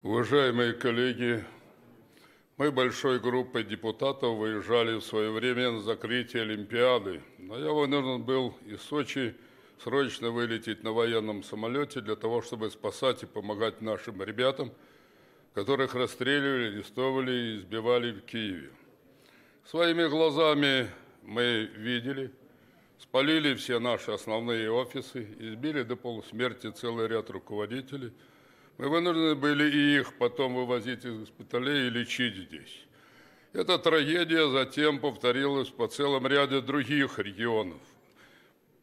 Уважаемые коллеги, мы большой группой депутатов выезжали в свое время на закрытие Олимпиады, но я вынужден был из Сочи срочно вылететь на военном самолете для того, чтобы спасать и помогать нашим ребятам, которых расстреливали, арестовывали и избивали в Киеве. Своими глазами мы видели, спалили все наши основные офисы, избили до полусмерти целый ряд руководителей – мы вынуждены были и их потом вывозить из госпиталей и лечить здесь. Эта трагедия затем повторилась по целом ряду других регионов.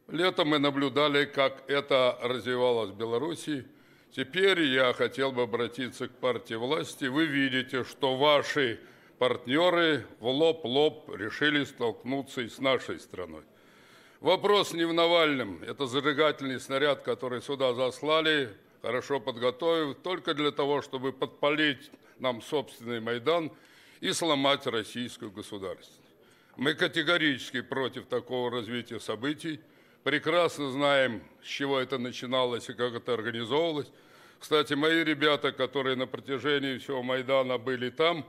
Летом мы наблюдали, как это развивалось в Беларуси. Теперь я хотел бы обратиться к партии власти. Вы видите, что ваши партнеры в лоб-лоб решили столкнуться и с нашей страной. Вопрос не в Навальном. Это зажигательный снаряд, который сюда заслали, хорошо подготовив, только для того, чтобы подпалить нам собственный Майдан и сломать российскую государственность. Мы категорически против такого развития событий, прекрасно знаем, с чего это начиналось и как это организовывалось. Кстати, мои ребята, которые на протяжении всего Майдана были там,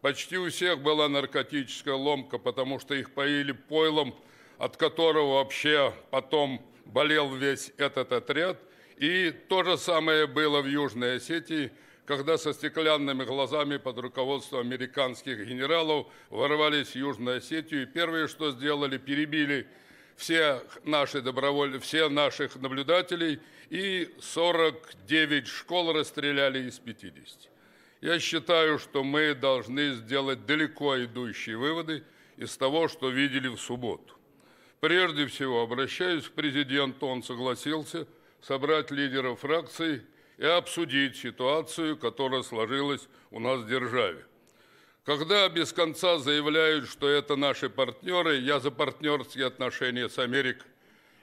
почти у всех была наркотическая ломка, потому что их поили пойлом, от которого вообще потом болел весь этот отряд – и то же самое было в Южной Осетии, когда со стеклянными глазами под руководством американских генералов ворвались в Южную Осетию. И первое, что сделали, перебили все наши доброволь... все наших наблюдателей и 49 школ расстреляли из 50. Я считаю, что мы должны сделать далеко идущие выводы из того, что видели в субботу. Прежде всего, обращаюсь к президенту, он согласился – собрать лидеров фракций и обсудить ситуацию, которая сложилась у нас в державе. Когда без конца заявляют, что это наши партнеры, я за партнерские отношения с Америкой,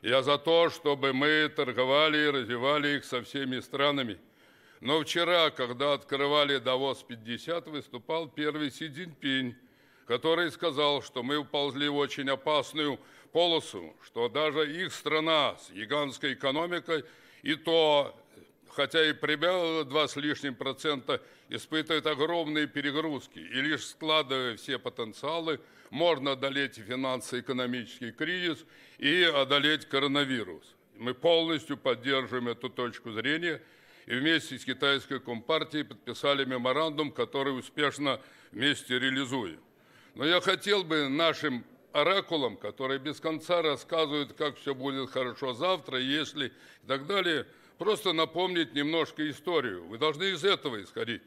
я за то, чтобы мы торговали и развивали их со всеми странами. Но вчера, когда открывали Давос-50, выступал первый Си Цзиньпинь, который сказал, что мы уползли в очень опасную полосу, что даже их страна с гигантской экономикой и то, хотя и прибавила два с лишним процента, испытывает огромные перегрузки. И лишь складывая все потенциалы, можно одолеть финансово-экономический кризис и одолеть коронавирус. Мы полностью поддерживаем эту точку зрения и вместе с китайской компартией подписали меморандум, который успешно вместе реализуем. Но я хотел бы нашим Оракулом, который без конца рассказывают, как все будет хорошо завтра, если и так далее, просто напомнить немножко историю. Вы должны из этого исходить.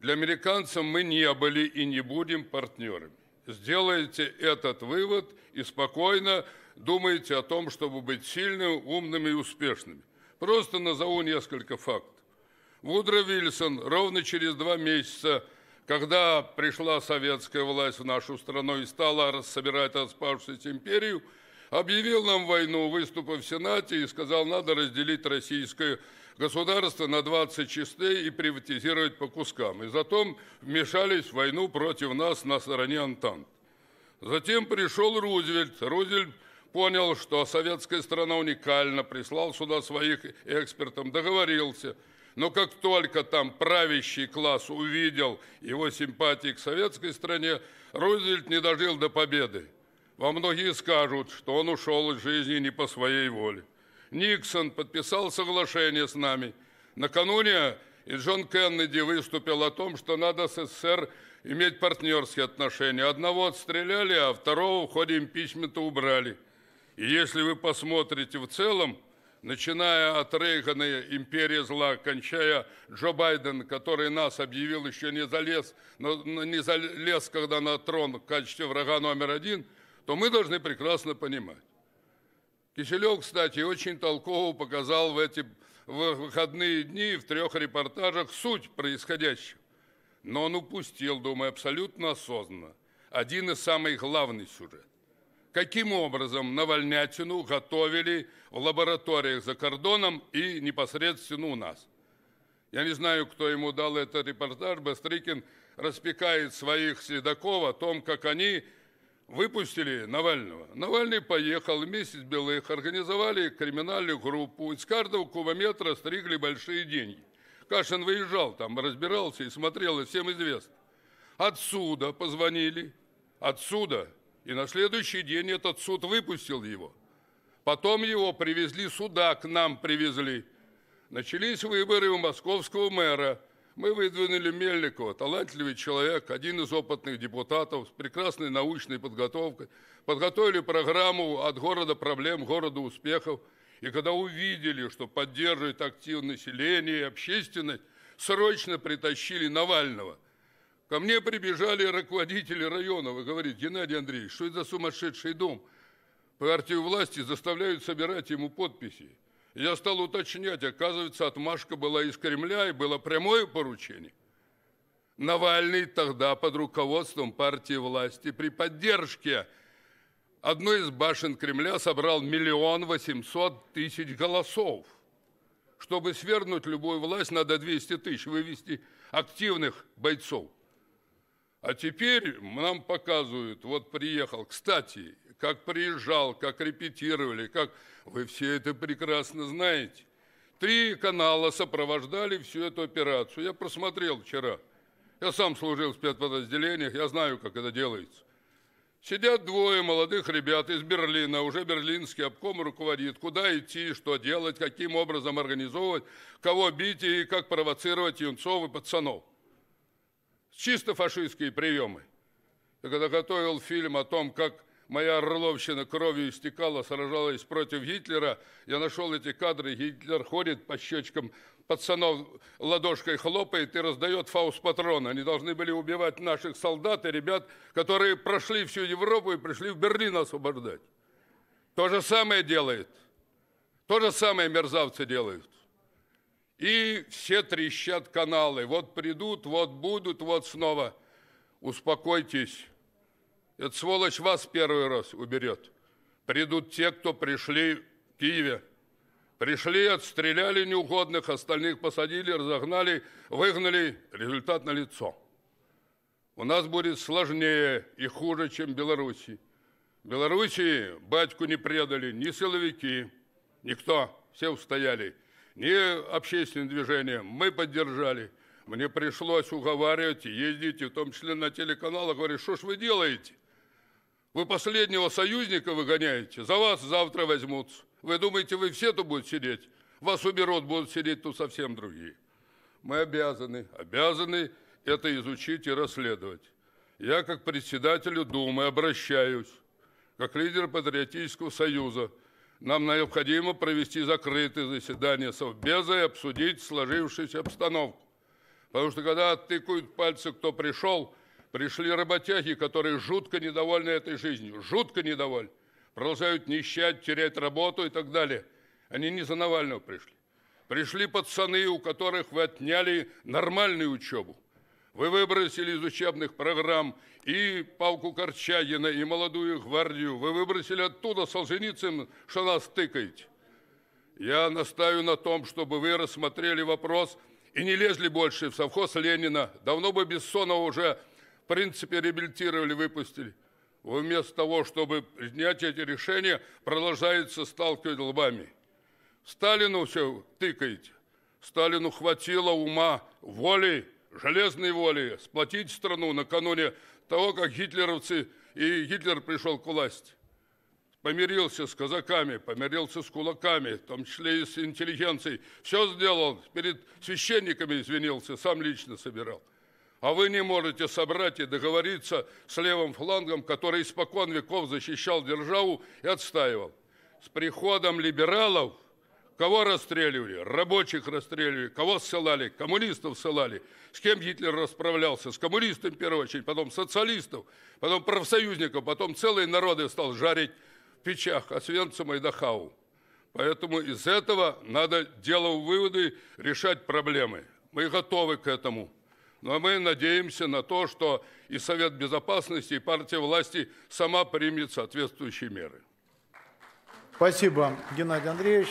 Для американцев мы не были и не будем партнерами. Сделайте этот вывод и спокойно думайте о том, чтобы быть сильными, умными и успешными. Просто назову несколько фактов. Вудро Вильсон ровно через два месяца – когда пришла советская власть в нашу страну и стала рассобирать распавшуюся империю, объявил нам войну, выступив в Сенате и сказал, надо разделить российское государство на 20 частей и приватизировать по кускам. И затем вмешались в войну против нас на стороне Антант. Затем пришел Рузвельт. Рузвельт понял, что советская страна уникальна, прислал сюда своих экспертов, договорился – но как только там правящий класс увидел его симпатии к советской стране, Рузвельт не дожил до победы. Во многие скажут, что он ушел из жизни не по своей воле. Никсон подписал соглашение с нами. Накануне и Джон Кеннеди выступил о том, что надо с СССР иметь партнерские отношения. Одного отстреляли, а второго в ходе импичмента убрали. И если вы посмотрите в целом, начиная от Рейгана, империи зла, кончая Джо Байден, который нас объявил, еще не залез, но не залез, когда на трон в качестве врага номер один, то мы должны прекрасно понимать. Киселев, кстати, очень толково показал в эти выходные дни в трех репортажах суть происходящего. Но он упустил, думаю, абсолютно осознанно один из самых главных сюжетов каким образом навальнятину готовили в лабораториях за кордоном и непосредственно у нас. Я не знаю, кто ему дал этот репортаж. Бастрыкин распекает своих следаков о том, как они выпустили Навального. Навальный поехал вместе с Белых, организовали криминальную группу. Из каждого кубометра стригли большие деньги. Кашин выезжал там, разбирался и смотрел, и всем известно. Отсюда позвонили, отсюда – и на следующий день этот суд выпустил его. Потом его привезли сюда, к нам привезли. Начались выборы у московского мэра. Мы выдвинули Мельникова, талантливый человек, один из опытных депутатов с прекрасной научной подготовкой. Подготовили программу «От города проблем, города успехов». И когда увидели, что поддерживает активное население и общественность, срочно притащили Навального – Ко мне прибежали руководители районов и говорит, Геннадий Андреевич, что это за сумасшедший дом? Партию власти заставляют собирать ему подписи. Я стал уточнять, оказывается, отмашка была из Кремля и было прямое поручение. Навальный тогда под руководством партии власти при поддержке одной из башен Кремля собрал миллион восемьсот тысяч голосов. Чтобы свергнуть любую власть, надо 200 тысяч вывести активных бойцов. А теперь нам показывают, вот приехал, кстати, как приезжал, как репетировали, как вы все это прекрасно знаете. Три канала сопровождали всю эту операцию. Я просмотрел вчера. Я сам служил в спецподразделениях, я знаю, как это делается. Сидят двое молодых ребят из Берлина, уже берлинский обком руководит, куда идти, что делать, каким образом организовывать, кого бить и как провоцировать юнцов и пацанов. Чисто фашистские приемы. Я когда готовил фильм о том, как моя Орловщина кровью истекала, сражалась против Гитлера, я нашел эти кадры, Гитлер ходит по щечкам пацанов ладошкой хлопает и раздает фауст-патроны. Они должны были убивать наших солдат и ребят, которые прошли всю Европу и пришли в Берлин освобождать. То же самое делает. То же самое мерзавцы делают. И все трещат каналы. Вот придут, вот будут, вот снова. Успокойтесь. Эта сволочь вас первый раз уберет. Придут те, кто пришли в Киеве. Пришли, отстреляли неугодных, остальных посадили, разогнали, выгнали. Результат на лицо. У нас будет сложнее и хуже, чем в Беларуси. Белоруссии батьку не предали ни силовики, никто. Все устояли и общественное движение мы поддержали. Мне пришлось уговаривать, ездить, в том числе на телеканалах, говорить, что ж вы делаете? Вы последнего союзника выгоняете, за вас завтра возьмутся. Вы думаете, вы все тут будете сидеть? Вас уберут, будут сидеть тут совсем другие. Мы обязаны, обязаны это изучить и расследовать. Я как председателю Думы обращаюсь, как лидер Патриотического союза – нам необходимо провести закрытое заседание Совбеза и обсудить сложившуюся обстановку. Потому что когда оттыкают пальцы, кто пришел, пришли работяги, которые жутко недовольны этой жизнью, жутко недовольны, продолжают нищать, терять работу и так далее. Они не за Навального пришли. Пришли пацаны, у которых вы отняли нормальную учебу. Вы выбросили из учебных программ и палку Корчагина, и молодую гвардию. Вы выбросили оттуда Солженицын, что нас тыкает. Я настаиваю на том, чтобы вы рассмотрели вопрос и не лезли больше в совхоз Ленина. Давно бы Бессонова уже, в принципе, реабилитировали, выпустили. вместо того, чтобы принять эти решения, продолжается сталкивать лбами. Сталину все тыкаете. Сталину хватило ума, воли, железной воли сплотить страну накануне того, как гитлеровцы и Гитлер пришел к власти. Помирился с казаками, помирился с кулаками, в том числе и с интеллигенцией. Все сделал, перед священниками извинился, сам лично собирал. А вы не можете собрать и договориться с левым флангом, который испокон веков защищал державу и отстаивал. С приходом либералов – Кого расстреливали? Рабочих расстреливали. Кого ссылали? Коммунистов ссылали. С кем Гитлер расправлялся? С коммунистами, в первую очередь, потом социалистов, потом профсоюзников, потом целые народы стал жарить в печах, Освенцим а и Дахау. Поэтому из этого надо, делав выводы, решать проблемы. Мы готовы к этому. Но мы надеемся на то, что и Совет Безопасности, и партия власти сама примет соответствующие меры. Спасибо, Геннадий Андреевич.